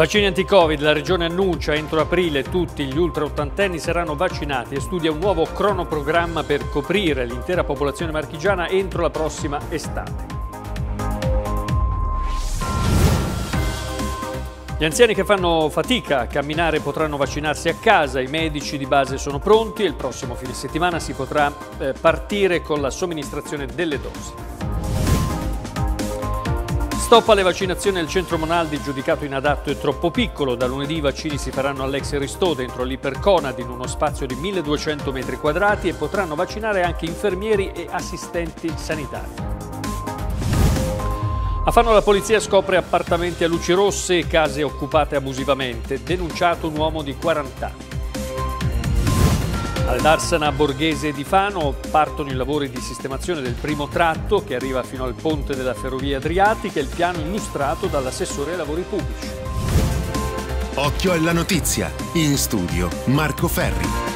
Vaccini anti-Covid, la regione annuncia entro aprile tutti gli ultra ottantenni saranno vaccinati e studia un nuovo cronoprogramma per coprire l'intera popolazione marchigiana entro la prossima estate. Gli anziani che fanno fatica a camminare potranno vaccinarsi a casa, i medici di base sono pronti e il prossimo fine settimana si potrà eh, partire con la somministrazione delle dosi. Stop alle vaccinazioni al centro Monaldi giudicato inadatto e troppo piccolo. Da lunedì i vaccini si faranno all'ex Ristò dentro l'Iperconad in uno spazio di 1200 metri quadrati e potranno vaccinare anche infermieri e assistenti sanitari. A Fano la polizia scopre appartamenti a luci rosse e case occupate abusivamente. Denunciato un uomo di 40 anni. All'Arsana Borghese di Fano partono i lavori di sistemazione del primo tratto che arriva fino al ponte della ferrovia Adriatica, e il piano illustrato dall'assessore ai lavori pubblici. Occhio alla notizia, in studio Marco Ferri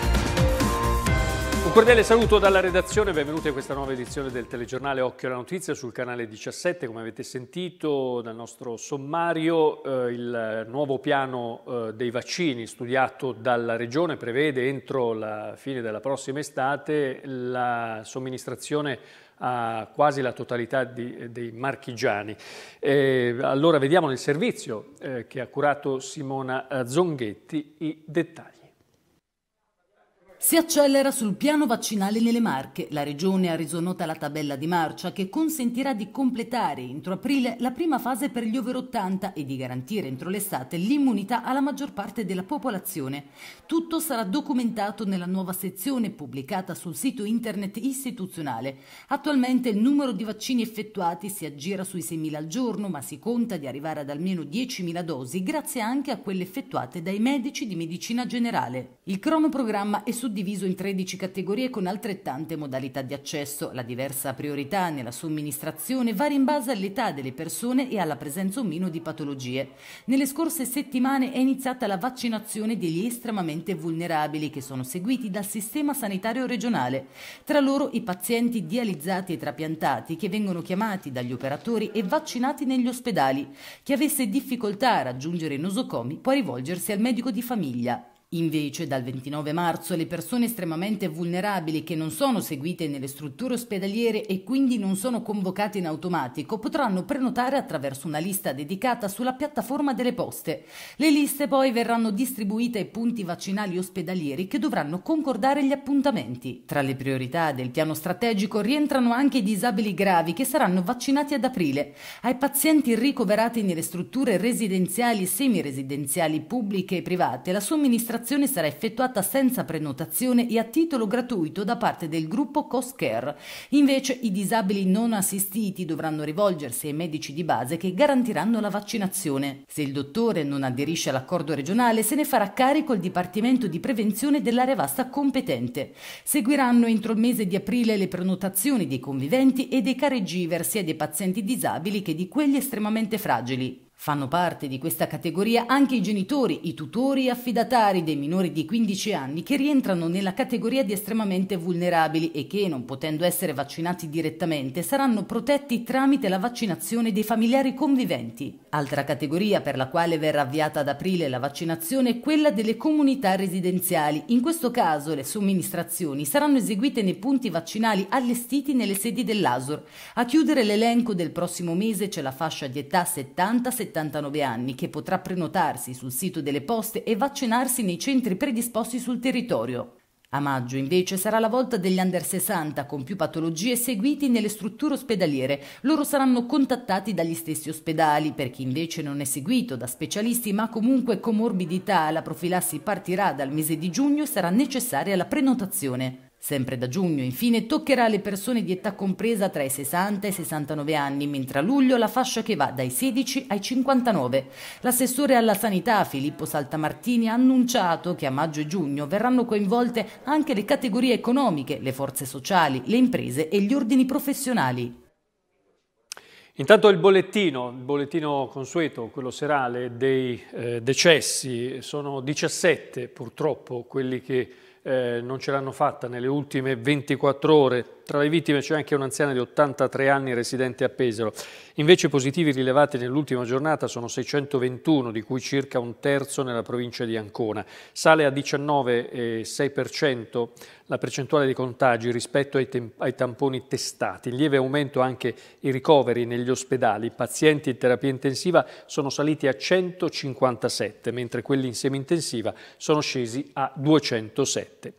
cordiale saluto dalla redazione, benvenuti a questa nuova edizione del telegiornale Occhio alla Notizia sul canale 17. Come avete sentito dal nostro sommario, eh, il nuovo piano eh, dei vaccini studiato dalla Regione prevede entro la fine della prossima estate la somministrazione a quasi la totalità di, eh, dei marchigiani. Eh, allora vediamo nel servizio eh, che ha curato Simona eh, Zonghetti i dettagli. Si accelera sul piano vaccinale nelle Marche. La Regione ha reso nota la tabella di marcia che consentirà di completare entro aprile la prima fase per gli over 80 e di garantire entro l'estate l'immunità alla maggior parte della popolazione. Tutto sarà documentato nella nuova sezione pubblicata sul sito internet istituzionale. Attualmente il numero di vaccini effettuati si aggira sui 6.000 al giorno, ma si conta di arrivare ad almeno 10.000 dosi grazie anche a quelle effettuate dai medici di medicina generale. Il cronoprogramma è su suddiviso in 13 categorie con altrettante modalità di accesso. La diversa priorità nella somministrazione varia in base all'età delle persone e alla presenza o meno di patologie. Nelle scorse settimane è iniziata la vaccinazione degli estremamente vulnerabili che sono seguiti dal sistema sanitario regionale. Tra loro i pazienti dializzati e trapiantati che vengono chiamati dagli operatori e vaccinati negli ospedali. Chi avesse difficoltà a raggiungere i nosocomi può rivolgersi al medico di famiglia. Invece dal 29 marzo le persone estremamente vulnerabili che non sono seguite nelle strutture ospedaliere e quindi non sono convocate in automatico potranno prenotare attraverso una lista dedicata sulla piattaforma delle poste. Le liste poi verranno distribuite ai punti vaccinali ospedalieri che dovranno concordare gli appuntamenti. Tra le priorità del piano strategico rientrano anche i disabili gravi che saranno vaccinati ad aprile. Ai pazienti ricoverati nelle strutture residenziali, semiresidenziali, pubbliche e private la somministrazione prenotazione sarà effettuata senza prenotazione e a titolo gratuito da parte del gruppo Coscare. Invece i disabili non assistiti dovranno rivolgersi ai medici di base che garantiranno la vaccinazione. Se il dottore non aderisce all'accordo regionale se ne farà carico il Dipartimento di Prevenzione dell'area vasta competente. Seguiranno entro il mese di aprile le prenotazioni dei conviventi e dei caregiver sia dei pazienti disabili che di quelli estremamente fragili. Fanno parte di questa categoria anche i genitori, i tutori e affidatari dei minori di 15 anni che rientrano nella categoria di estremamente vulnerabili e che, non potendo essere vaccinati direttamente, saranno protetti tramite la vaccinazione dei familiari conviventi. Altra categoria per la quale verrà avviata ad aprile la vaccinazione è quella delle comunità residenziali. In questo caso le somministrazioni saranno eseguite nei punti vaccinali allestiti nelle sedi dell'ASOR. A chiudere l'elenco del prossimo mese c'è la fascia di età 70-70 79 anni che potrà prenotarsi sul sito delle poste e vaccinarsi nei centri predisposti sul territorio. A maggio invece sarà la volta degli under 60 con più patologie seguiti nelle strutture ospedaliere. Loro saranno contattati dagli stessi ospedali. Per chi invece non è seguito da specialisti ma comunque comorbidità, la profilassi partirà dal mese di giugno e sarà necessaria la prenotazione. Sempre da giugno, infine, toccherà le persone di età compresa tra i 60 e i 69 anni, mentre a luglio la fascia che va dai 16 ai 59. L'assessore alla sanità Filippo Saltamartini ha annunciato che a maggio e giugno verranno coinvolte anche le categorie economiche, le forze sociali, le imprese e gli ordini professionali. Intanto il bollettino, il bollettino consueto, quello serale, dei eh, decessi, sono 17 purtroppo quelli che eh, non ce l'hanno fatta nelle ultime 24 ore tra le vittime c'è anche un'anziana di 83 anni residente a Pesaro. Invece positivi rilevati nell'ultima giornata sono 621, di cui circa un terzo nella provincia di Ancona. Sale a 19,6% la percentuale di contagi rispetto ai, ai tamponi testati. In lieve aumento anche i ricoveri negli ospedali. I pazienti in terapia intensiva sono saliti a 157, mentre quelli in semi intensiva sono scesi a 207.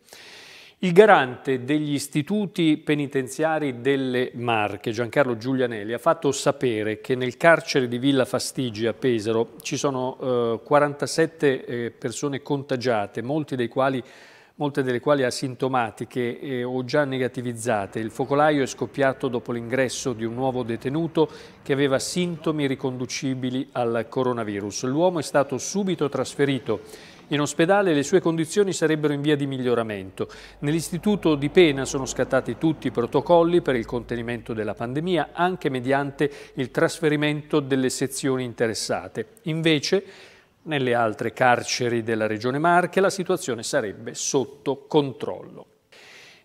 Il garante degli istituti penitenziari delle Marche, Giancarlo Giulianelli, ha fatto sapere che nel carcere di Villa Fastigi a Pesaro ci sono eh, 47 eh, persone contagiate, quali, molte delle quali asintomatiche eh, o già negativizzate. Il focolaio è scoppiato dopo l'ingresso di un nuovo detenuto che aveva sintomi riconducibili al coronavirus. L'uomo è stato subito trasferito in ospedale le sue condizioni sarebbero in via di miglioramento. Nell'istituto di pena sono scattati tutti i protocolli per il contenimento della pandemia, anche mediante il trasferimento delle sezioni interessate. Invece, nelle altre carceri della Regione Marche la situazione sarebbe sotto controllo.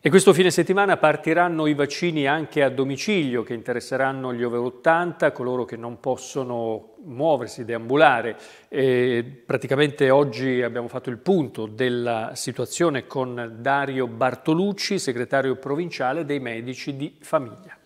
E questo fine settimana partiranno i vaccini anche a domicilio che interesseranno gli over 80, coloro che non possono muoversi, deambulare. E praticamente oggi abbiamo fatto il punto della situazione con Dario Bartolucci, segretario provinciale dei medici di famiglia.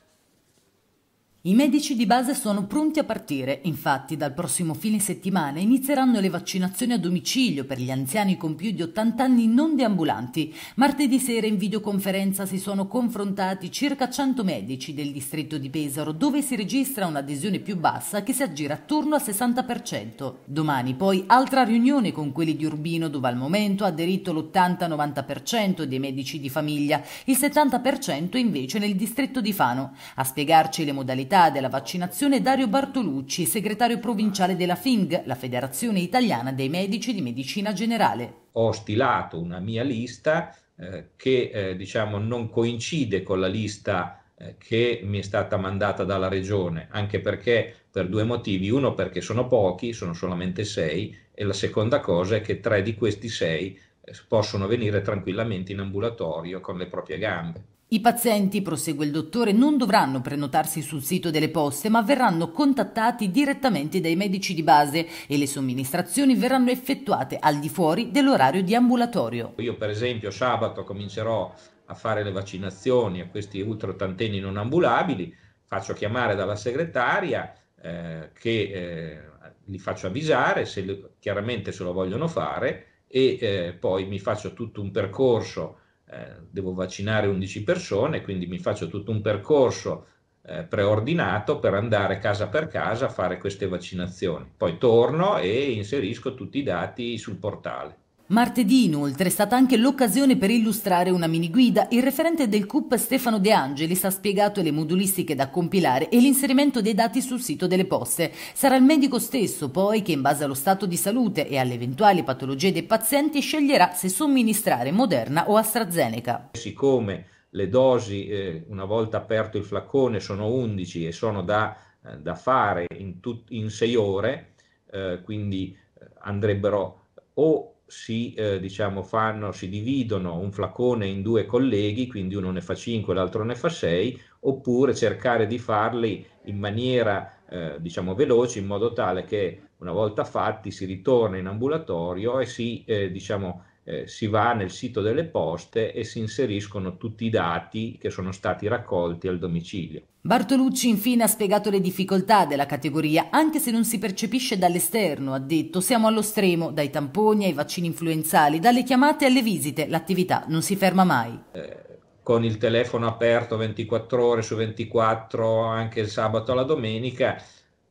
I medici di base sono pronti a partire, infatti dal prossimo fine settimana inizieranno le vaccinazioni a domicilio per gli anziani con più di 80 anni non deambulanti. Martedì sera in videoconferenza si sono confrontati circa 100 medici del distretto di Pesaro dove si registra un'adesione più bassa che si aggira attorno al 60%. Domani poi altra riunione con quelli di Urbino dove al momento ha aderito l'80-90% dei medici di famiglia, il 70% invece nel distretto di Fano. A spiegarci le modalità l'attività della vaccinazione Dario Bartolucci, segretario provinciale della FING, la Federazione Italiana dei Medici di Medicina Generale. Ho stilato una mia lista eh, che eh, diciamo non coincide con la lista eh, che mi è stata mandata dalla regione, anche perché per due motivi, uno perché sono pochi, sono solamente sei, e la seconda cosa è che tre di questi sei eh, possono venire tranquillamente in ambulatorio con le proprie gambe. I pazienti, prosegue il dottore, non dovranno prenotarsi sul sito delle poste, ma verranno contattati direttamente dai medici di base e le somministrazioni verranno effettuate al di fuori dell'orario di ambulatorio. Io per esempio sabato comincerò a fare le vaccinazioni a questi ultraottantenni non ambulabili, faccio chiamare dalla segretaria eh, che eh, li faccio avvisare, se, chiaramente se lo vogliono fare, e eh, poi mi faccio tutto un percorso eh, devo vaccinare 11 persone, quindi mi faccio tutto un percorso eh, preordinato per andare casa per casa a fare queste vaccinazioni. Poi torno e inserisco tutti i dati sul portale. Martedì inoltre è stata anche l'occasione per illustrare una mini guida. Il referente del CUP Stefano De Angelis ha spiegato le modulistiche da compilare e l'inserimento dei dati sul sito delle poste. Sarà il medico stesso poi che in base allo stato di salute e alle eventuali patologie dei pazienti sceglierà se somministrare Moderna o AstraZeneca. Siccome le dosi eh, una volta aperto il flaccone sono 11 e sono da, eh, da fare in, in 6 ore, eh, quindi eh, andrebbero o si, eh, diciamo, fanno, si dividono un flacone in due colleghi, quindi uno ne fa 5 e l'altro ne fa 6, oppure cercare di farli in maniera eh, diciamo, veloce, in modo tale che una volta fatti si ritorna in ambulatorio e si, eh, diciamo, eh, si va nel sito delle poste e si inseriscono tutti i dati che sono stati raccolti al domicilio. Bartolucci infine ha spiegato le difficoltà della categoria, anche se non si percepisce dall'esterno, ha detto siamo allo stremo, dai tamponi ai vaccini influenzali, dalle chiamate alle visite, l'attività non si ferma mai. Eh, con il telefono aperto 24 ore su 24, anche il sabato alla domenica,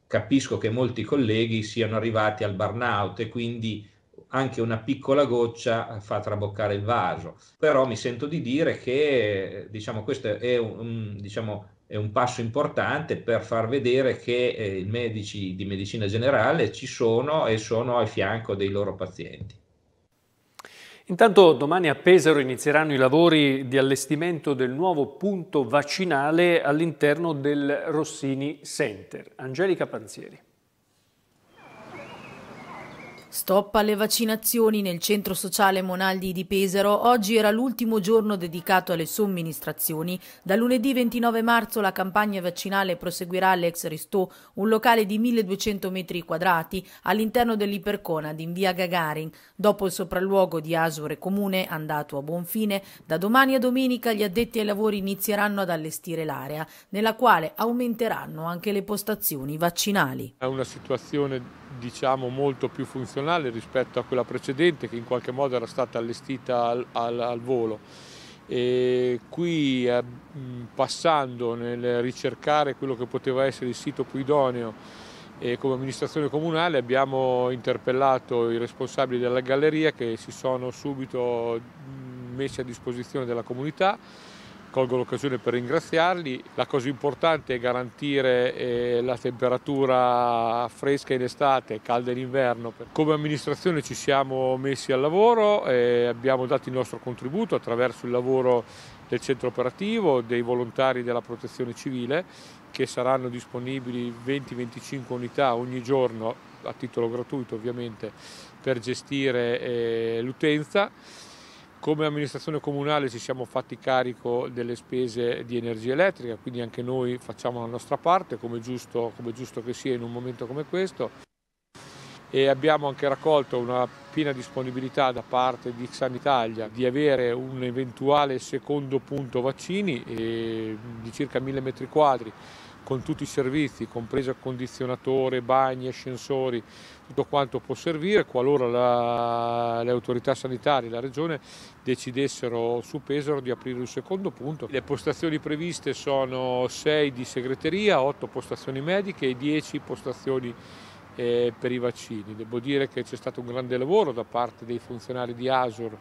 capisco che molti colleghi siano arrivati al burnout e quindi anche una piccola goccia eh, fa traboccare il vaso. Però mi sento di dire che eh, diciamo, questo è un, un diciamo, è un passo importante per far vedere che eh, i medici di medicina generale ci sono e sono al fianco dei loro pazienti. Intanto domani a Pesaro inizieranno i lavori di allestimento del nuovo punto vaccinale all'interno del Rossini Center. Angelica Panzieri. Stop alle vaccinazioni nel centro sociale Monaldi di Pesaro. Oggi era l'ultimo giorno dedicato alle somministrazioni. Da lunedì 29 marzo la campagna vaccinale proseguirà all'ex Ristò, un locale di 1200 metri quadrati all'interno dell'Iperconad in via Gagarin. Dopo il sopralluogo di Asure Comune, andato a buon fine, da domani a domenica gli addetti ai lavori inizieranno ad allestire l'area, nella quale aumenteranno anche le postazioni vaccinali. È una situazione diciamo molto più funzionale rispetto a quella precedente che in qualche modo era stata allestita al, al, al volo. E qui eh, passando nel ricercare quello che poteva essere il sito più idoneo e eh, come amministrazione comunale abbiamo interpellato i responsabili della galleria che si sono subito messi a disposizione della comunità Colgo l'occasione per ringraziarli. La cosa importante è garantire eh, la temperatura fresca in estate, e calda in inverno. Come amministrazione ci siamo messi al lavoro e eh, abbiamo dato il nostro contributo attraverso il lavoro del centro operativo, dei volontari della protezione civile che saranno disponibili 20-25 unità ogni giorno a titolo gratuito ovviamente per gestire eh, l'utenza. Come amministrazione comunale ci siamo fatti carico delle spese di energia elettrica, quindi anche noi facciamo la nostra parte, come giusto, come giusto che sia in un momento come questo. E abbiamo anche raccolto una piena disponibilità da parte di Italia di avere un eventuale secondo punto vaccini di circa 1000 metri quadri con tutti i servizi, compreso condizionatore, bagni, ascensori, tutto quanto può servire qualora la, le autorità sanitarie e la Regione decidessero su Pesaro di aprire un secondo punto. Le postazioni previste sono 6 di segreteria, 8 postazioni mediche e 10 postazioni eh, per i vaccini. Devo dire che c'è stato un grande lavoro da parte dei funzionari di ASUR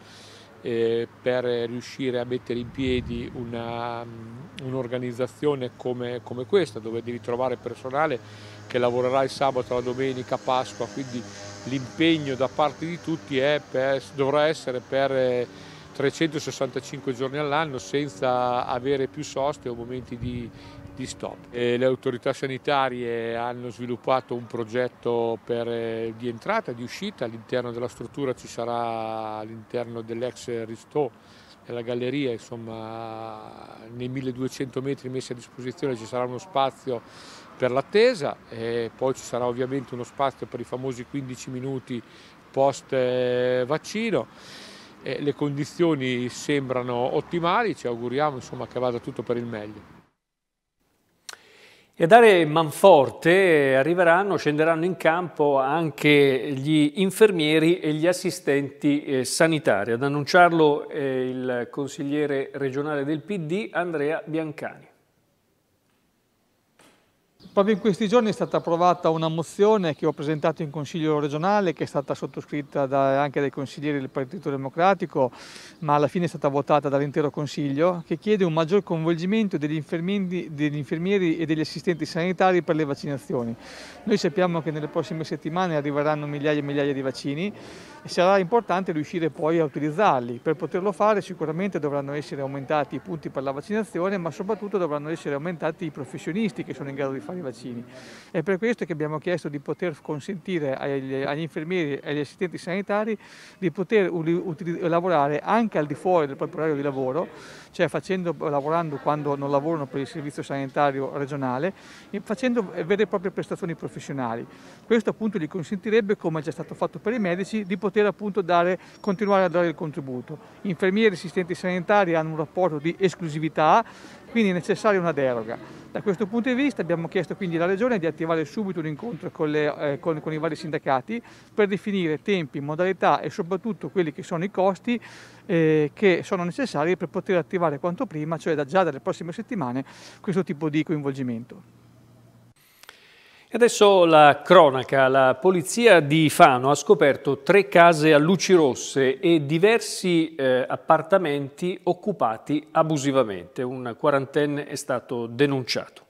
eh, per riuscire a mettere in piedi mm, un'organizzazione un come, come questa, dove devi trovare personale che lavorerà il sabato, la domenica, Pasqua, quindi l'impegno da parte di tutti per, dovrà essere per 365 eh, giorni all'anno senza avere più soste o momenti di, di stop. E le autorità sanitarie hanno sviluppato un progetto per, eh, di entrata e di uscita, all'interno della struttura ci sarà all'interno dell'ex Ristò nella galleria, insomma, nei 1200 metri messi a disposizione ci sarà uno spazio per l'attesa, poi ci sarà ovviamente uno spazio per i famosi 15 minuti post eh, vaccino. le condizioni sembrano ottimali, ci auguriamo insomma, che vada tutto per il meglio. E a dare manforte eh, arriveranno, scenderanno in campo anche gli infermieri e gli assistenti eh, sanitari. Ad annunciarlo eh, il consigliere regionale del PD Andrea Biancani. Proprio in questi giorni è stata approvata una mozione che ho presentato in Consiglio regionale, che è stata sottoscritta da, anche dai consiglieri del Partito Democratico, ma alla fine è stata votata dall'intero Consiglio, che chiede un maggior coinvolgimento degli degli infermieri e degli assistenti sanitari per le vaccinazioni. Noi sappiamo che nelle prossime settimane arriveranno migliaia e migliaia di vaccini e sarà importante riuscire poi a utilizzarli. Per poterlo fare sicuramente dovranno essere aumentati i punti per la vaccinazione, ma soprattutto dovranno essere aumentati i professionisti che sono in grado di farlo fare i vaccini. È per questo che abbiamo chiesto di poter consentire agli, agli infermieri e agli assistenti sanitari di poter lavorare anche al di fuori del proprio orario di lavoro cioè facendo, lavorando quando non lavorano per il servizio sanitario regionale, facendo eh, vere e proprie prestazioni professionali. Questo appunto gli consentirebbe, come è già stato fatto per i medici, di poter appunto dare, continuare a dare il contributo. Infermieri e assistenti sanitari hanno un rapporto di esclusività, quindi è necessaria una deroga. Da questo punto di vista abbiamo chiesto quindi alla Regione di attivare subito un incontro con, le, eh, con, con i vari sindacati per definire tempi, modalità e soprattutto quelli che sono i costi eh, che sono necessarie per poter attivare quanto prima, cioè da già dalle prossime settimane, questo tipo di coinvolgimento. adesso la cronaca. La polizia di Fano ha scoperto tre case a luci rosse e diversi eh, appartamenti occupati abusivamente. Un quarantenne è stato denunciato.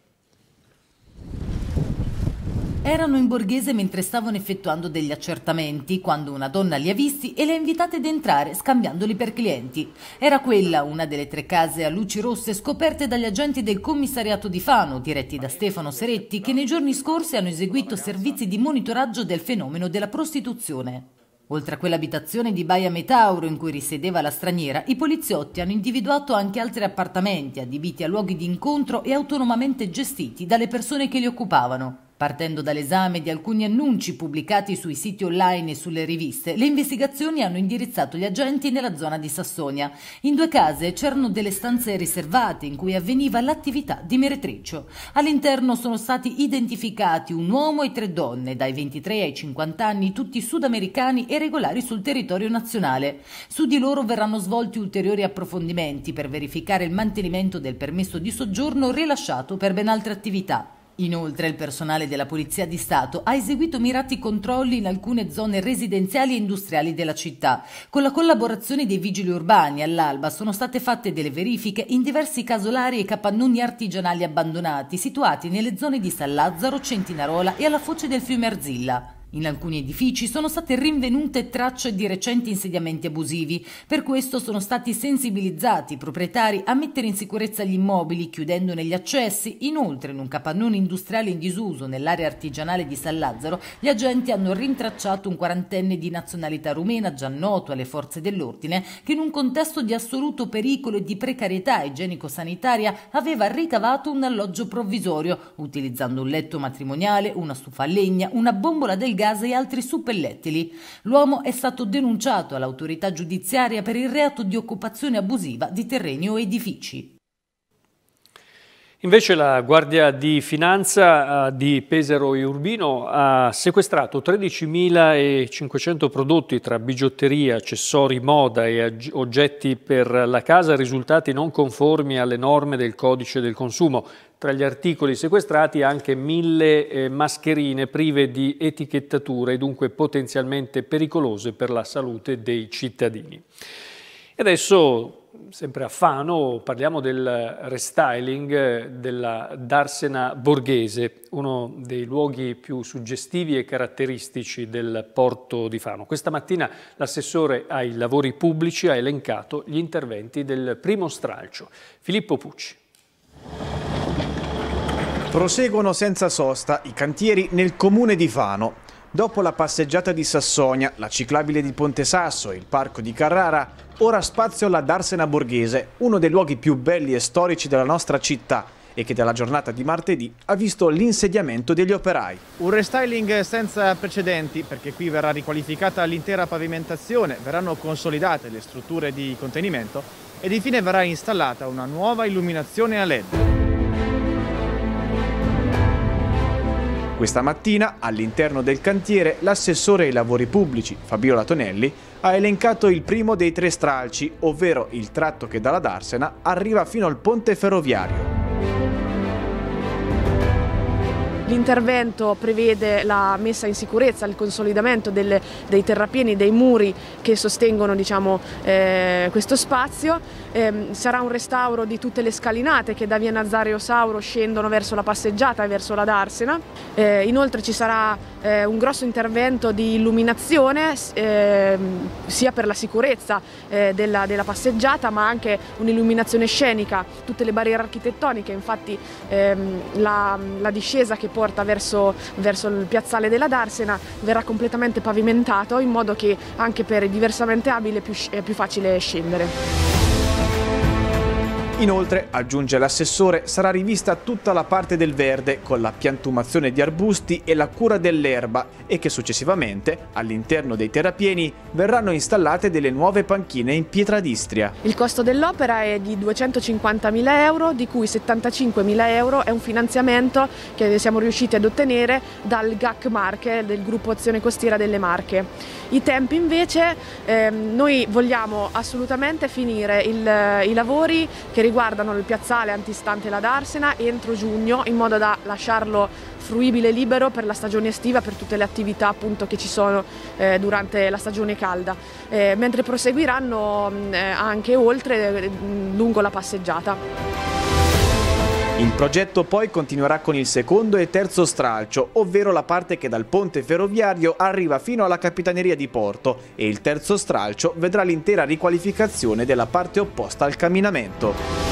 Erano in borghese mentre stavano effettuando degli accertamenti quando una donna li ha visti e le ha invitate ad entrare scambiandoli per clienti. Era quella una delle tre case a luci rosse scoperte dagli agenti del commissariato di Fano, diretti da Stefano Seretti, che nei giorni scorsi hanno eseguito servizi di monitoraggio del fenomeno della prostituzione. Oltre a quell'abitazione di Baia Metauro in cui risiedeva la straniera, i poliziotti hanno individuato anche altri appartamenti adibiti a luoghi di incontro e autonomamente gestiti dalle persone che li occupavano. Partendo dall'esame di alcuni annunci pubblicati sui siti online e sulle riviste, le investigazioni hanno indirizzato gli agenti nella zona di Sassonia. In due case c'erano delle stanze riservate in cui avveniva l'attività di meretricio. All'interno sono stati identificati un uomo e tre donne, dai 23 ai 50 anni, tutti sudamericani e regolari sul territorio nazionale. Su di loro verranno svolti ulteriori approfondimenti per verificare il mantenimento del permesso di soggiorno rilasciato per ben altre attività. Inoltre il personale della Polizia di Stato ha eseguito mirati controlli in alcune zone residenziali e industriali della città. Con la collaborazione dei vigili urbani all'alba sono state fatte delle verifiche in diversi casolari e capannoni artigianali abbandonati situati nelle zone di San Lazzaro, Centinarola e alla foce del fiume Arzilla. In alcuni edifici sono state rinvenute tracce di recenti insediamenti abusivi, per questo sono stati sensibilizzati i proprietari a mettere in sicurezza gli immobili chiudendone gli accessi. Inoltre, in un capannone industriale in disuso nell'area artigianale di San Lazzaro, gli agenti hanno rintracciato un quarantenne di nazionalità rumena già noto alle forze dell'ordine che in un contesto di assoluto pericolo e di precarietà igienico-sanitaria aveva ricavato un alloggio provvisorio utilizzando un letto matrimoniale, una stufa a legna, una bombola del gas gas e altri suppellettili. L'uomo è stato denunciato all'autorità giudiziaria per il reato di occupazione abusiva di terreni o edifici. Invece la Guardia di Finanza eh, di Pesaro e Urbino ha sequestrato 13.500 prodotti tra bigiotteria, accessori, moda e oggetti per la casa risultati non conformi alle norme del codice del consumo. Tra gli articoli sequestrati anche mille eh, mascherine prive di etichettature e dunque potenzialmente pericolose per la salute dei cittadini. E adesso sempre a Fano, parliamo del restyling eh, della Darsena Borghese, uno dei luoghi più suggestivi e caratteristici del porto di Fano. Questa mattina l'assessore ai lavori pubblici ha elencato gli interventi del primo stralcio. Filippo Pucci. Proseguono senza sosta i cantieri nel comune di Fano. Dopo la passeggiata di Sassonia, la ciclabile di Ponte Sasso e il parco di Carrara, ora spazio alla Darsena Borghese, uno dei luoghi più belli e storici della nostra città e che dalla giornata di martedì ha visto l'insediamento degli operai. Un restyling senza precedenti perché qui verrà riqualificata l'intera pavimentazione, verranno consolidate le strutture di contenimento ed infine verrà installata una nuova illuminazione a LED. Questa mattina, all'interno del cantiere, l'assessore ai lavori pubblici, Fabiola Tonelli, ha elencato il primo dei tre stralci, ovvero il tratto che dalla Darsena arriva fino al ponte ferroviario. L'intervento prevede la messa in sicurezza, il consolidamento delle, dei terrapieni, dei muri che sostengono diciamo, eh, questo spazio. Eh, sarà un restauro di tutte le scalinate che da via Nazario Sauro scendono verso la passeggiata e verso la Darsena. Eh, inoltre ci sarà eh, un grosso intervento di illuminazione eh, sia per la sicurezza eh, della, della, passeggiata ma anche un'illuminazione scenica, tutte le barriere architettoniche, infatti ehm, la, la, discesa che porta verso, verso il piazzale della Darsena verrà completamente pavimentato in modo che anche per i diversamente abili è più, è più facile scendere. Inoltre, aggiunge l'assessore, sarà rivista tutta la parte del verde con la piantumazione di arbusti e la cura dell'erba e che successivamente, all'interno dei terrapieni, verranno installate delle nuove panchine in pietra d'Istria. Il costo dell'opera è di 250.000 euro, di cui 75.000 euro è un finanziamento che siamo riusciti ad ottenere dal GAC Marche, del gruppo Azione Costiera delle Marche. I tempi invece, ehm, noi vogliamo assolutamente finire il, i lavori che riguardano riguardano il piazzale antistante la Darsena entro giugno in modo da lasciarlo fruibile e libero per la stagione estiva, per tutte le attività appunto, che ci sono eh, durante la stagione calda, eh, mentre proseguiranno eh, anche oltre eh, lungo la passeggiata. Il progetto poi continuerà con il secondo e terzo stralcio, ovvero la parte che dal ponte ferroviario arriva fino alla Capitaneria di Porto e il terzo stralcio vedrà l'intera riqualificazione della parte opposta al camminamento.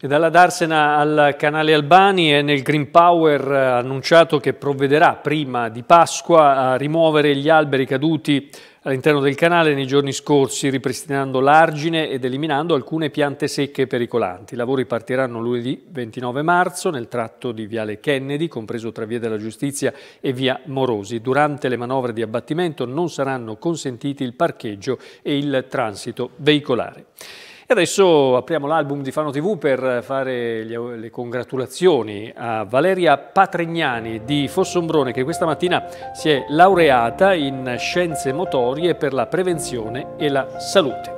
E dalla Darsena al canale Albani e nel Green Power ha eh, annunciato che provvederà prima di Pasqua a rimuovere gli alberi caduti all'interno del canale nei giorni scorsi, ripristinando l'argine ed eliminando alcune piante secche pericolanti. I lavori partiranno lunedì 29 marzo nel tratto di Viale Kennedy, compreso tra Via della Giustizia e Via Morosi. Durante le manovre di abbattimento non saranno consentiti il parcheggio e il transito veicolare. E adesso apriamo l'album di Fano TV per fare le congratulazioni a Valeria Patregnani di Fossombrone che questa mattina si è laureata in scienze motorie per la prevenzione e la salute.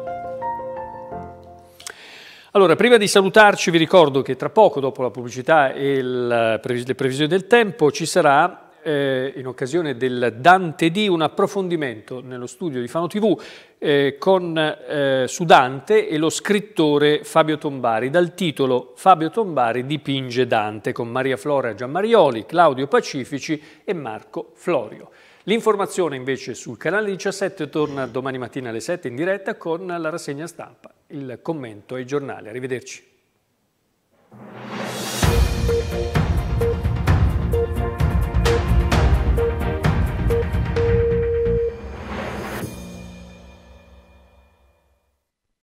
Allora, prima di salutarci vi ricordo che tra poco, dopo la pubblicità e le previsioni del tempo, ci sarà eh, in occasione del Dante D, un approfondimento nello studio di Fano TV eh, con, eh, su Dante e lo scrittore Fabio Tombari, dal titolo Fabio Tombari dipinge Dante con Maria Flora Giammarioli, Claudio Pacifici e Marco Florio. L'informazione invece sul canale 17 torna domani mattina alle 7 in diretta con la rassegna stampa, il commento e i giornali. Arrivederci.